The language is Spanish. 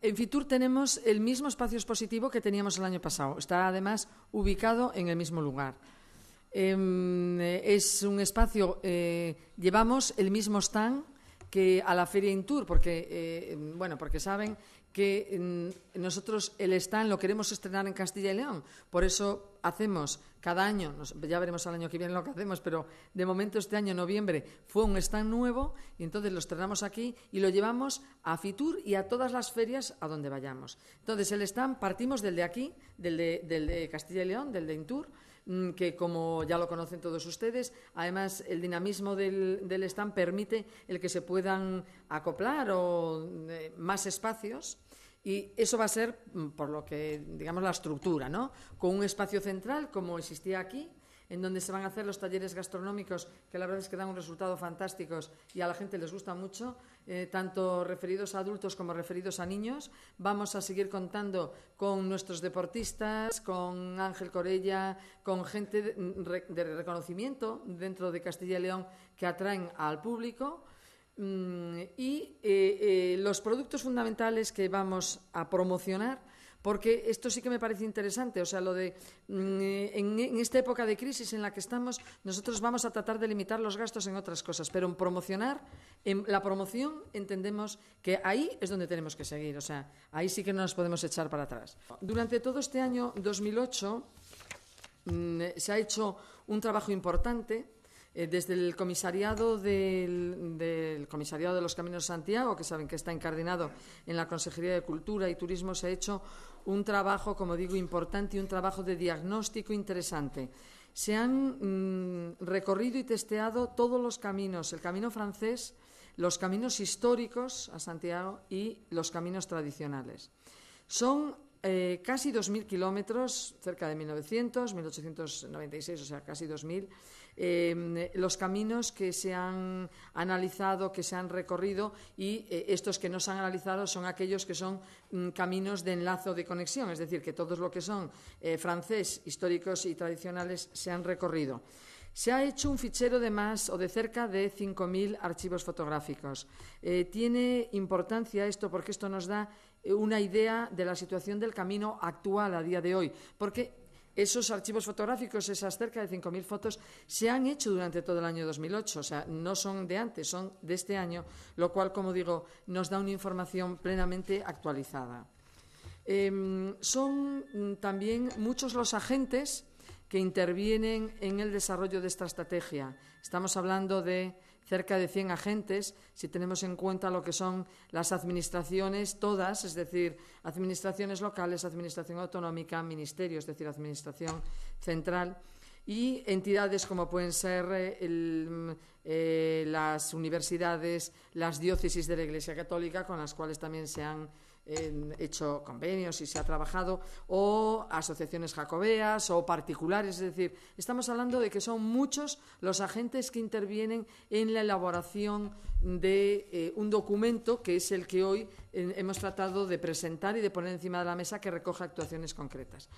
En Fitur tenemos el mismo espacio expositivo que teníamos el año pasado. Está además ubicado en el mismo lugar. Em, eh, es un espacio, eh, llevamos el mismo stand que a la Feria Intur, porque, eh, em, bueno, porque saben que em, nosotros el stand lo queremos estrenar en Castilla y León. Por eso hacemos cada año, ya veremos al año que viene lo que hacemos, pero de momento este año, noviembre, fue un stand nuevo y entonces lo estrenamos aquí y lo llevamos a Fitur y a todas las ferias a donde vayamos. Entonces el stand partimos del de aquí, del de, Castilla y León, del de Intur, mm, que como ya lo conocen todos ustedes, además el dinamismo del, stand permite el que se puedan acoplar o eh, más espacios. Y eso va a ser, mm, por lo que, digamos, la estructura, ¿no? Con un espacio central, como existía aquí, en donde se van a hacer los talleres gastronómicos, que la verdad es que dan un resultado fantástico y a la gente les gusta mucho, eh, tanto referidos a adultos como referidos a niños. Vamos a seguir contando con nuestros deportistas, con Ángel Corella, con gente de, de reconocimiento dentro de Castilla y León que atraen al público. Mm, y eh, eh, los productos fundamentales que vamos a promocionar, porque esto sí que me parece interesante, o sea, lo de mm, en, en, esta época de crisis en la que estamos, nosotros vamos a tratar de limitar los gastos en otras cosas, pero en promocionar, en la promoción entendemos que ahí es donde tenemos que seguir, o sea, ahí sí que no nos podemos echar para atrás. Durante todo este año 2008 mm, se ha hecho un trabajo importante eh, desde el comisariado comisariado de los Caminos de Santiago, que saben que está encardinado en la Consejería de Cultura y Turismo, se ha hecho un trabajo, como digo, importante y un trabajo de diagnóstico interesante. Se han mm, recorrido y testeado todos los caminos, el camino francés, los caminos históricos a Santiago y los caminos tradicionales. Son eh, casi casi 2.000 kilómetros, cerca de 1900, 1896, o sea, casi 2.000, em, los caminos que se han analizado, que se han recorrido, y eh, estos que no se han analizado son aquellos que son mm, caminos de enlazo de conexión, es decir, que todos lo que son eh, francés, históricos y tradicionales se han recorrido. Se ha hecho un fichero de más o de cerca de 5.000 archivos fotográficos. tiene importancia esto porque esto nos da eh, una idea de la situación del camino actual a día de hoy, porque esos archivos fotográficos, esas cerca de 5.000 fotos, se han hecho durante todo el año 2008, o sea, no son de antes, son de este año, lo cual, como digo, nos da una información plenamente actualizada. Em, son mm, también muchos los agentes que intervienen en el desarrollo de esta estrategia. Estamos hablando de cerca de 100 agentes, si tenemos en cuenta lo que son las administraciones, todas, es decir, administraciones locales, administración autonómica, ministerio, es decir, administración central, y entidades como pueden ser eh, eh, las universidades, las diócesis de la Iglesia Católica, con las cuales también se han hecho convenios y se ha trabajado, o asociaciones jacobeas o particulares. Es decir, estamos hablando de que son muchos los agentes que intervienen en la elaboración de eh, un documento que es el que hoy eh, hemos tratado de presentar y de poner encima de la mesa que recoja actuaciones concretas.